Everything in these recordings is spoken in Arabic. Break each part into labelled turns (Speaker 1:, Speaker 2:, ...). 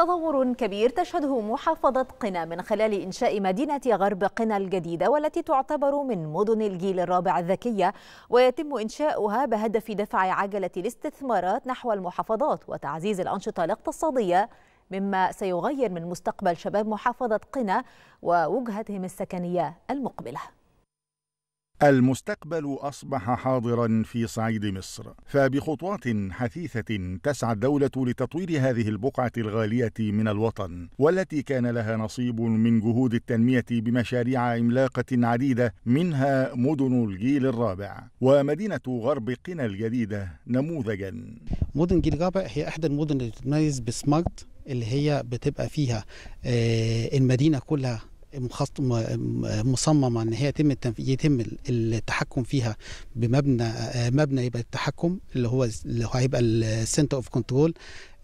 Speaker 1: تطور كبير تشهده محافظة قنا من خلال إنشاء مدينة غرب قنا الجديدة والتي تعتبر من مدن الجيل الرابع الذكية ويتم إنشاؤها بهدف دفع عجلة الاستثمارات نحو المحافظات وتعزيز الأنشطة الاقتصادية مما سيغير من مستقبل شباب محافظة قنا ووجهتهم السكنية المقبلة
Speaker 2: المستقبل أصبح حاضرا في صعيد مصر فبخطوات حثيثة تسعى الدولة لتطوير هذه البقعة الغالية من الوطن والتي كان لها نصيب من جهود التنمية بمشاريع عملاقة عديدة منها مدن الجيل الرابع ومدينة غرب قنا الجديدة نموذجا
Speaker 1: مدن جيل الرابع هي إحدى المدن اللي تتميز بسمارت اللي هي بتبقى فيها آه، المدينة كلها مصممه ان هي يتم يتم التحكم فيها بمبنى آه، مبنى يبقى التحكم اللي هو اللي هو هيبقى السنتر اوف كنترول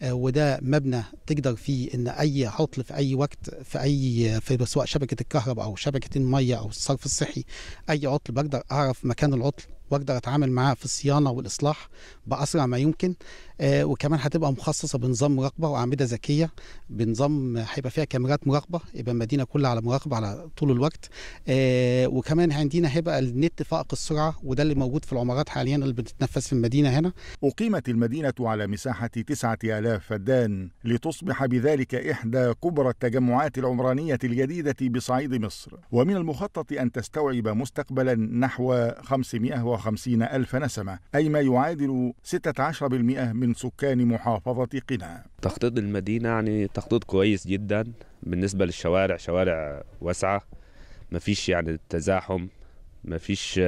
Speaker 1: وده مبنى تقدر فيه ان اي عطل في اي وقت في اي في سواء شبكه الكهرباء او شبكه الميه او الصرف الصحي اي عطل بقدر اعرف مكان العطل واقدر اتعامل معاها في الصيانه والاصلاح باسرع ما يمكن آه وكمان هتبقى مخصصه بنظام مراقبه واعمده ذكيه بنظام هيبقى فيها كاميرات مراقبه يبقى المدينه كلها على مراقبه على طول الوقت آه وكمان عندنا هيبقى النت فائق السرعه وده اللي موجود في العمارات حاليا اللي بتتنفس في المدينه هنا اقيمت المدينه على مساحه 9000 فدان لتصبح
Speaker 2: بذلك احدى كبرى التجمعات العمرانيه الجديده بصعيد مصر ومن المخطط ان تستوعب مستقبلا نحو 500 54 ألف نسمة أي ما يعادل 16% من سكان محافظة قنا
Speaker 1: تخطيط المدينة يعني تخطيط كويس جدا بالنسبة للشوارع شوارع واسعة ما فيش يعني تزاحم ما فيش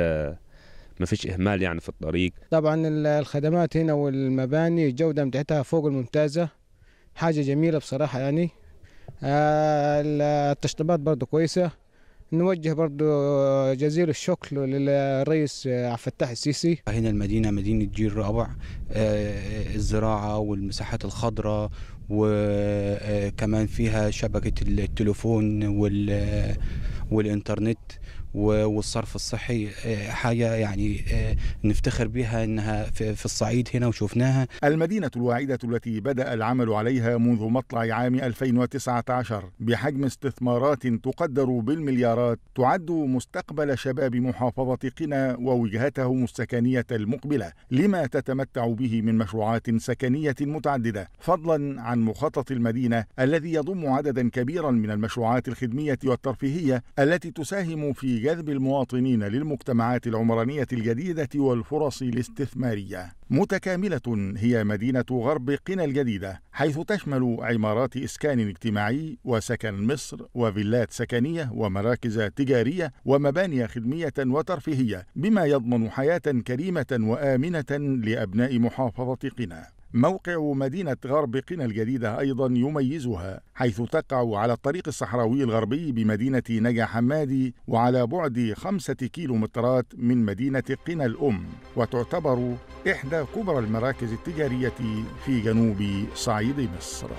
Speaker 1: ما فيش اهمال يعني في الطريق طبعا الخدمات هنا والمباني الجوده بتاعتها فوق الممتازه حاجه جميله بصراحه يعني آه، التشطيبات برضه كويسه نوجه برضو آه، جزيل الشكر للرئيس آه، عبد الفتاح السيسي هنا المدينة مدينة جيل رابع آه، الزراعة والمساحات الخضراء وكمان فيها شبكة التليفون والإنترنت والصرف الصحي آه، حاجه يعني آه، نفتخر بها انها في الصعيد هنا وشفناها. المدينه الواعده التي بدا العمل عليها منذ
Speaker 2: مطلع عام 2019 بحجم استثمارات تقدر بالمليارات تعد مستقبل شباب محافظه قنا ووجهتهم السكنيه المقبله لما تتمتع به من مشروعات سكنيه متعدده فضلا عن مخطط المدينه الذي يضم عددا كبيرا من المشروعات الخدميه والترفيهيه التي تساهم في جذب المواطنين للمجتمعات العمرانية الجديدة والفرص الاستثمارية. متكاملة هي مدينة غرب قنا الجديدة حيث تشمل عمارات إسكان اجتماعي وسكن مصر وفيلات سكنية ومراكز تجارية ومباني خدمية وترفيهية بما يضمن حياة كريمة وآمنة لأبناء محافظة قنا. موقع مدينة غرب قنا الجديدة أيضا يميزها حيث تقع على الطريق الصحراوي الغربي بمدينة نجا حمادي وعلى بعد خمسة كيلومترات من مدينة قنا الأم وتعتبر إحدى كبرى المراكز التجارية في جنوب صعيد مصر